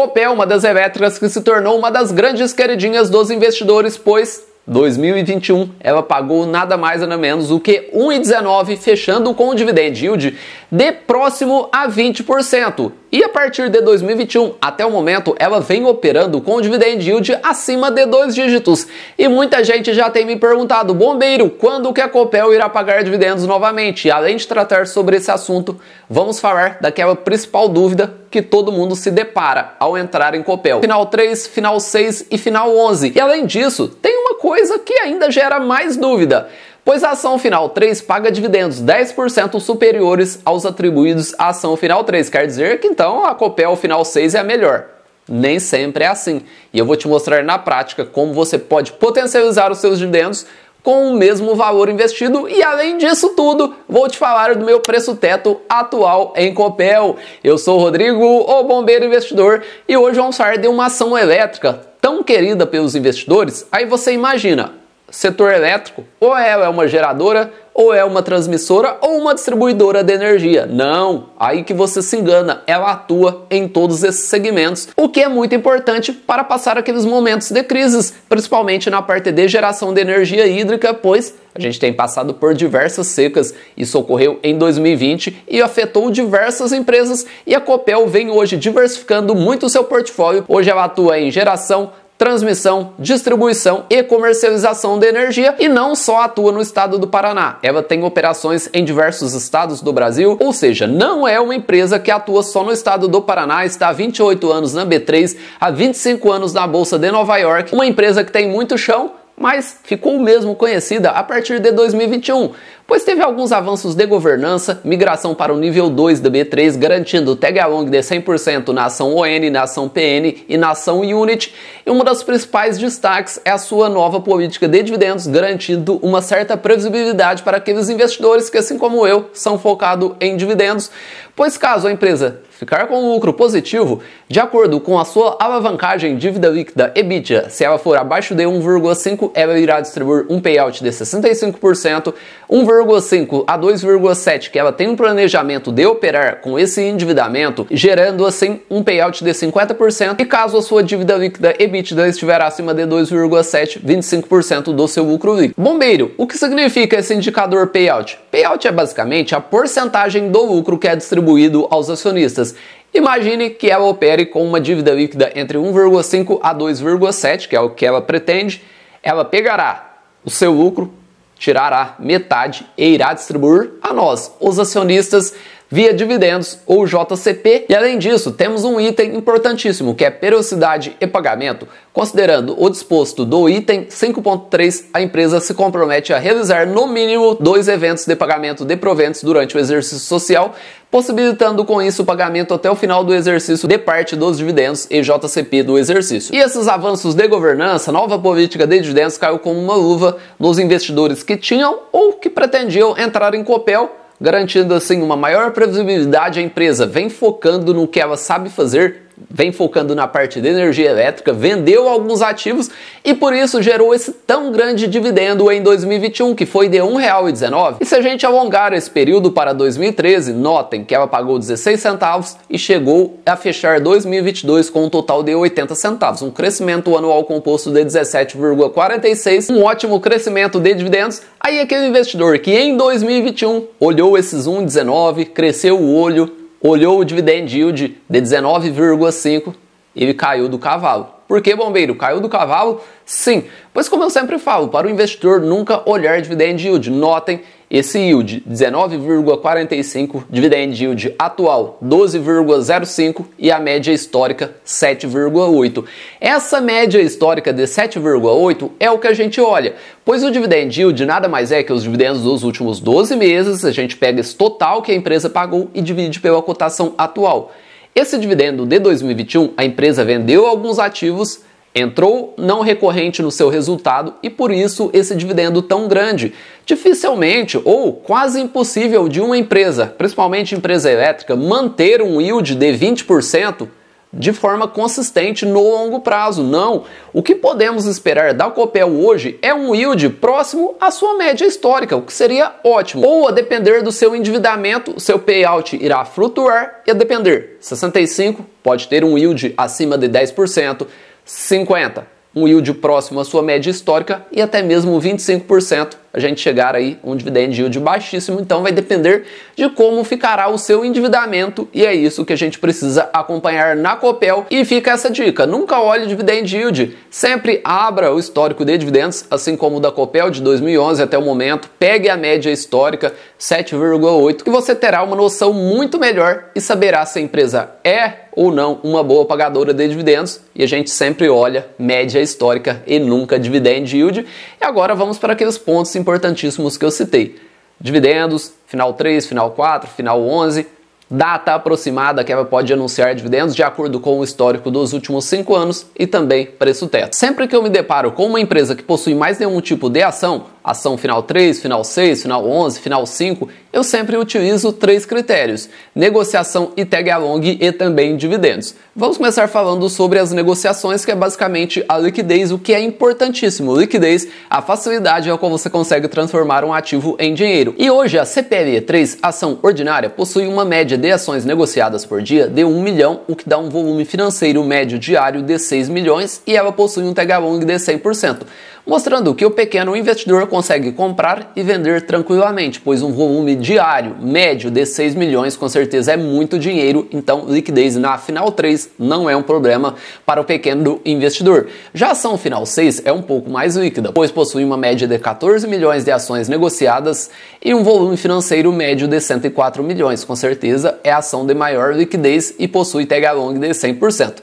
Copel, uma das elétricas que se tornou uma das grandes queridinhas dos investidores, pois 2021 ela pagou nada mais nada menos do que 1,19, fechando com o dividend yield de próximo a 20%. E a partir de 2021, até o momento, ela vem operando com dividend yield acima de dois dígitos. E muita gente já tem me perguntado, bombeiro, quando que a Copel irá pagar dividendos novamente? E além de tratar sobre esse assunto, vamos falar daquela principal dúvida que todo mundo se depara ao entrar em Copel. Final 3, final 6 e final 11. E além disso, tem uma coisa que ainda gera mais dúvida pois a ação final 3 paga dividendos 10% superiores aos atribuídos à ação final 3. Quer dizer que então a Copel final 6 é a melhor. Nem sempre é assim. E eu vou te mostrar na prática como você pode potencializar os seus dividendos com o mesmo valor investido e além disso tudo, vou te falar do meu preço teto atual em Copel. Eu sou o Rodrigo, o bombeiro investidor, e hoje vamos falar de uma ação elétrica tão querida pelos investidores. Aí você imagina, setor elétrico, ou é ela é uma geradora, ou é uma transmissora, ou uma distribuidora de energia. Não, aí que você se engana, ela atua em todos esses segmentos, o que é muito importante para passar aqueles momentos de crises, principalmente na parte de geração de energia hídrica, pois a gente tem passado por diversas secas. Isso ocorreu em 2020 e afetou diversas empresas. E a Copel vem hoje diversificando muito o seu portfólio. Hoje ela atua em geração, transmissão, distribuição e comercialização de energia e não só atua no estado do Paraná. Ela tem operações em diversos estados do Brasil, ou seja, não é uma empresa que atua só no estado do Paraná, está há 28 anos na B3, há 25 anos na Bolsa de Nova York, uma empresa que tem muito chão mas ficou mesmo conhecida a partir de 2021, pois teve alguns avanços de governança, migração para o nível 2 do B3, garantindo tag-along de 100% na ação ON, na ação PN e na ação Unit, e um dos principais destaques é a sua nova política de dividendos, garantindo uma certa previsibilidade para aqueles investidores que, assim como eu, são focados em dividendos, pois caso a empresa Ficar com um lucro positivo, de acordo com a sua alavancagem dívida líquida EBITDA, se ela for abaixo de 1,5, ela irá distribuir um payout de 65%, 1,5 a 2,7 que ela tem um planejamento de operar com esse endividamento, gerando assim um payout de 50%, e caso a sua dívida líquida EBITDA estiver acima de 2,7, 25% do seu lucro líquido. Bombeiro, o que significa esse indicador payout? Payout é basicamente a porcentagem do lucro que é distribuído aos acionistas dívidas. Imagine que ela opere com uma dívida líquida entre 1,5 a 2,7, que é o que ela pretende. Ela pegará o seu lucro, tirará metade e irá distribuir a nós, os acionistas via dividendos ou JCP. E além disso, temos um item importantíssimo que é periodicidade e pagamento. Considerando o disposto do item 5.3, a empresa se compromete a realizar no mínimo dois eventos de pagamento de proventos durante o exercício social, possibilitando com isso o pagamento até o final do exercício de parte dos dividendos e JCP do exercício. E esses avanços de governança, nova política de dividendos caiu como uma luva nos investidores que tinham ou que pretendiam entrar em Copel garantindo assim uma maior previsibilidade a empresa. Vem focando no que ela sabe fazer vem focando na parte de energia elétrica, vendeu alguns ativos e por isso gerou esse tão grande dividendo em 2021, que foi de R$ 1,19. E se a gente alongar esse período para 2013, notem que ela pagou 16 centavos e chegou a fechar 2022 com um total de 80 centavos, um crescimento anual composto de 17,46, um ótimo crescimento de dividendos. Aí aquele investidor que em 2021 olhou esses 1,19, cresceu o olho olhou o dividend yield de 19,5 ele caiu do cavalo. Por que, bombeiro? Caiu do cavalo? Sim. Pois como eu sempre falo, para o investidor nunca olhar dividend yield. Notem esse yield, 19,45, dividend yield atual 12,05 e a média histórica 7,8. Essa média histórica de 7,8 é o que a gente olha, pois o dividend yield nada mais é que os dividendos dos últimos 12 meses, a gente pega esse total que a empresa pagou e divide pela cotação atual. Esse dividendo de 2021, a empresa vendeu alguns ativos, entrou não recorrente no seu resultado e por isso esse dividendo tão grande. Dificilmente ou quase impossível de uma empresa, principalmente empresa elétrica, manter um yield de 20% de forma consistente no longo prazo. Não. O que podemos esperar da Copel hoje é um yield próximo à sua média histórica, o que seria ótimo. Ou a depender do seu endividamento, o seu payout irá flutuar e a depender. 65 pode ter um yield acima de 10%, 50 um yield próximo à sua média histórica e até mesmo 25% a gente chegar aí um dividend yield baixíssimo, então vai depender de como ficará o seu endividamento e é isso que a gente precisa acompanhar na Copel e fica essa dica, nunca olhe dividend yield, sempre abra o histórico de dividendos, assim como o da Copel de 2011 até o momento, pegue a média histórica 7,8 que você terá uma noção muito melhor e saberá se a empresa é ou não uma boa pagadora de dividendos e a gente sempre olha média histórica e nunca dividend yield. E agora vamos para aqueles pontos importantíssimos que eu citei: dividendos, final 3, final 4, final 11, data aproximada que ela pode anunciar dividendos de acordo com o histórico dos últimos cinco anos e também preço teto. Sempre que eu me deparo com uma empresa que possui mais nenhum tipo de ação, ação final 3, final 6, final 11, final 5, eu sempre utilizo três critérios: negociação e tag along e também dividendos. Vamos começar falando sobre as negociações, que é basicamente a liquidez, o que é importantíssimo. Liquidez, a facilidade é como você consegue transformar um ativo em dinheiro. E hoje a CPLE3, ação ordinária, possui uma média de ações negociadas por dia de 1 milhão, o que dá um volume financeiro médio diário de 6 milhões, e ela possui um tag along de 100% mostrando que o pequeno investidor consegue comprar e vender tranquilamente, pois um volume diário médio de 6 milhões com certeza é muito dinheiro, então liquidez na final 3 não é um problema para o pequeno investidor. Já a ação final 6 é um pouco mais líquida, pois possui uma média de 14 milhões de ações negociadas e um volume financeiro médio de 104 milhões, com certeza é a ação de maior liquidez e possui tag along de 100%.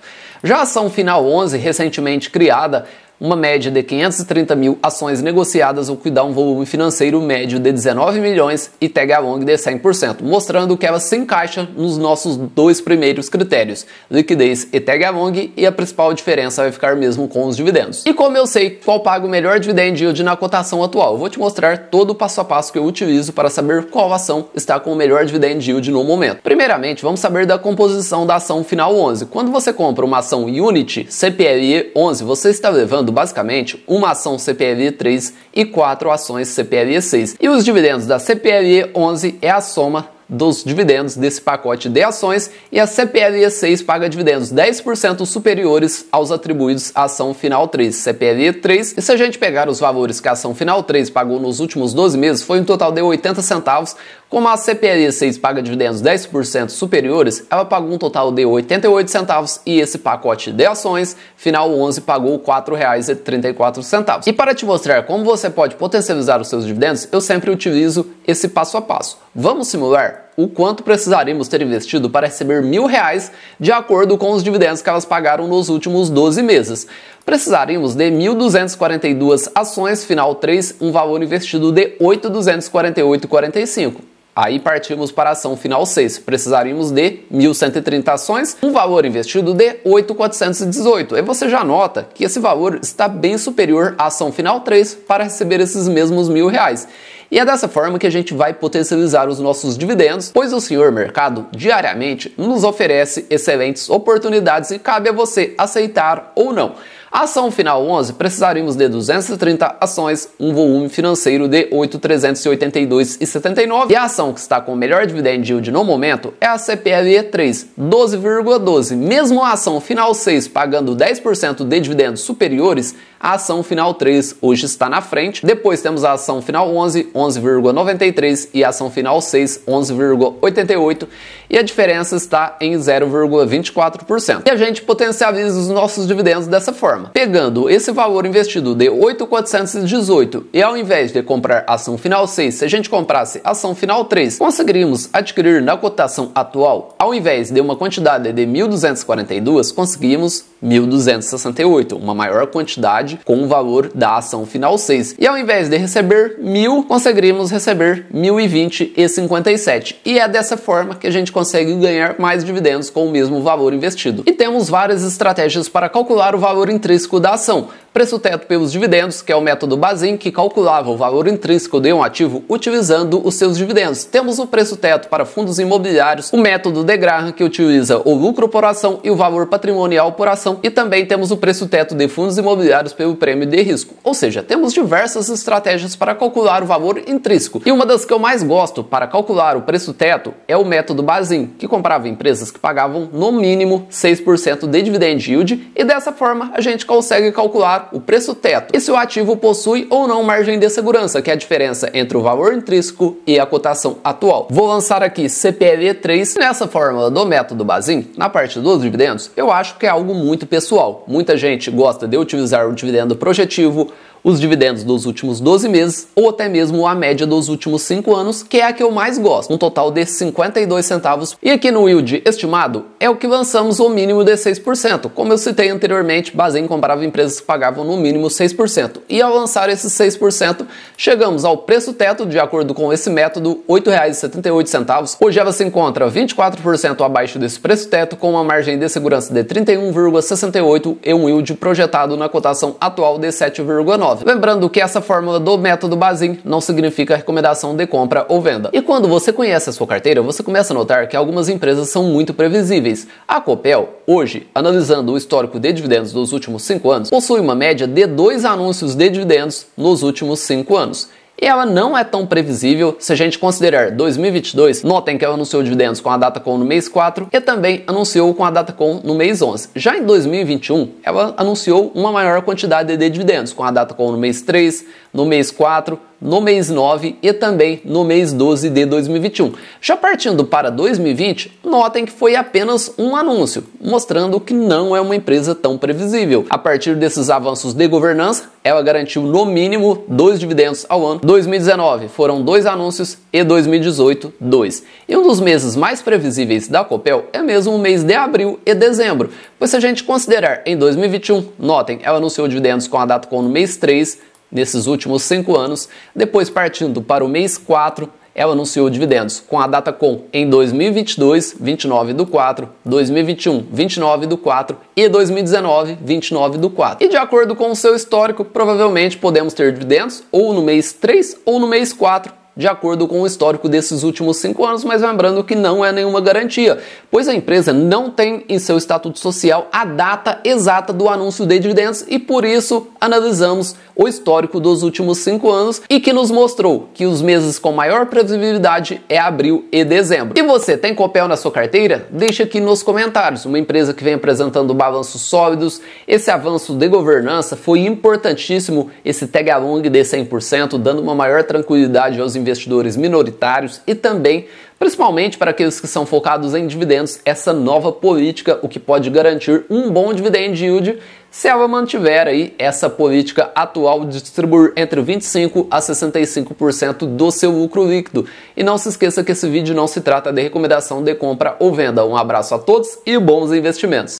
Já a ação final 11, recentemente criada, uma média de 530 mil ações negociadas, o que dá um volume financeiro médio de 19 milhões e tag along de 100%, mostrando que ela se encaixa nos nossos dois primeiros critérios, liquidez e tag along, e a principal diferença vai ficar mesmo com os dividendos. E como eu sei qual paga o melhor dividend yield na cotação atual, eu vou te mostrar todo o passo a passo que eu utilizo para saber qual ação está com o melhor dividend yield no momento. Primeiramente, vamos saber da composição da ação final 11. Quando você compra uma ação Unity CPLE 11, você está levando formando basicamente uma ação CPLE 3 e quatro ações CPLE 6. E os dividendos da CPLE 11 é a soma dos dividendos desse pacote de ações e a CPLE 6 paga dividendos 10% superiores aos atribuídos à ação final 3, CPLE 3. E se a gente pegar os valores que a ação final 3 pagou nos últimos 12 meses, foi um total de 80 centavos, como a CPLI 6 paga dividendos 10% superiores, ela pagou um total de 88 centavos e esse pacote de ações, final 11, pagou R$ 4,34. E para te mostrar como você pode potencializar os seus dividendos, eu sempre utilizo esse passo a passo. Vamos simular? o quanto precisaríamos ter investido para receber mil reais de acordo com os dividendos que elas pagaram nos últimos 12 meses. Precisaríamos de 1.242 ações, final 3, um valor investido de 8.248,45. Aí partimos para a ação final 6. Precisaríamos de 1.130 ações, um valor investido de 8.418. Aí você já nota que esse valor está bem superior à ação final 3 para receber esses mesmos mil reais. E é dessa forma que a gente vai potencializar os nossos dividendos, pois o senhor mercado diariamente nos oferece excelentes oportunidades e cabe a você aceitar ou não. A ação final 11 precisaríamos de 230 ações, um volume financeiro de 8.382,79 e a ação que está com o melhor dividend yield no momento é a CPLE 3, 12,12. ,12. Mesmo a ação final 6 pagando 10% de dividendos superiores, a ação final 3 hoje está na frente. Depois temos a ação final 11, 11,93 e a ação final 6, 11,88 e a diferença está em 0,24%. E a gente potencializa os nossos dividendos dessa forma, pegando esse valor investido de 8,418 e ao invés de comprar ação final 6, se a gente comprasse ação final 3, conseguiríamos adquirir na cotação atual, ao invés de uma quantidade de 1.242, conseguimos 1.268, uma maior quantidade com o valor da ação final 6. E ao invés de receber 1.000, conseguimos receber 57. E é dessa forma que a gente consegue ganhar mais dividendos com o mesmo valor investido. E temos várias estratégias para calcular o valor intrínseco da ação preço teto pelos dividendos, que é o método bazin que calculava o valor intrínseco de um ativo utilizando os seus dividendos. Temos o preço teto para fundos imobiliários, o método de Graham que utiliza o lucro por ação e o valor patrimonial por ação, e também temos o preço teto de fundos imobiliários pelo prêmio de risco. Ou seja, temos diversas estratégias para calcular o valor intrínseco. E uma das que eu mais gosto para calcular o preço teto é o método bazin que comprava empresas que pagavam no mínimo 6% de dividend yield, e dessa forma a gente consegue calcular o preço teto e se o ativo possui ou não margem de segurança, que é a diferença entre o valor intrínseco e a cotação atual. Vou lançar aqui CPLE3 nessa fórmula do método Bazin, na parte dos dividendos, eu acho que é algo muito pessoal. Muita gente gosta de utilizar o dividendo projetivo, os dividendos dos últimos 12 meses ou até mesmo a média dos últimos 5 anos, que é a que eu mais gosto, um total de 52 centavos. E aqui no yield estimado é o que lançamos o mínimo de 6%, como eu citei anteriormente, baseado em empresas que pagavam no mínimo 6%. E ao lançar esses 6%, chegamos ao preço teto, de acordo com esse método, R$ 8,78. Hoje ela se encontra 24% abaixo desse preço teto, com uma margem de segurança de 31,68 e um yield projetado na cotação atual de 7,9. Lembrando que essa fórmula do método Bazin não significa recomendação de compra ou venda. E quando você conhece a sua carteira, você começa a notar que algumas empresas são muito previsíveis. A Copel, hoje, analisando o histórico de dividendos dos últimos 5 anos, possui uma média de dois anúncios de dividendos nos últimos 5 anos e ela não é tão previsível se a gente considerar 2022. Notem que ela anunciou dividendos com a data com no mês 4 e também anunciou com a data com no mês 11. Já em 2021, ela anunciou uma maior quantidade de dividendos com a data com no mês 3, no mês 4, no mês 9 e também no mês 12 de 2021. Já partindo para 2020, notem que foi apenas um anúncio, mostrando que não é uma empresa tão previsível. A partir desses avanços de governança, ela garantiu no mínimo dois dividendos ao ano. 2019 foram dois anúncios e 2018 dois. E um dos meses mais previsíveis da Copel é mesmo o mês de abril e dezembro, pois se a gente considerar em 2021, notem, ela anunciou dividendos com a data com no mês 3, nesses últimos cinco anos. Depois, partindo para o mês 4, ela anunciou dividendos com a data com em 2022, 29 do 4, 2021, 29 do 4 e 2019, 29 do 4. E de acordo com o seu histórico, provavelmente podemos ter dividendos ou no mês 3 ou no mês 4 de acordo com o histórico desses últimos cinco anos, mas lembrando que não é nenhuma garantia, pois a empresa não tem em seu estatuto social a data exata do anúncio de dividendos e por isso analisamos o histórico dos últimos cinco anos e que nos mostrou que os meses com maior previsibilidade é abril e dezembro. E você tem Copel na sua carteira? Deixa aqui nos comentários. Uma empresa que vem apresentando balanços sólidos, esse avanço de governança foi importantíssimo, esse tag along de 100%, dando uma maior tranquilidade aos investidores investidores minoritários e também, principalmente para aqueles que são focados em dividendos, essa nova política, o que pode garantir um bom dividend yield se ela mantiver aí essa política atual de distribuir entre 25 a 65% do seu lucro líquido. E não se esqueça que esse vídeo não se trata de recomendação de compra ou venda. Um abraço a todos e bons investimentos.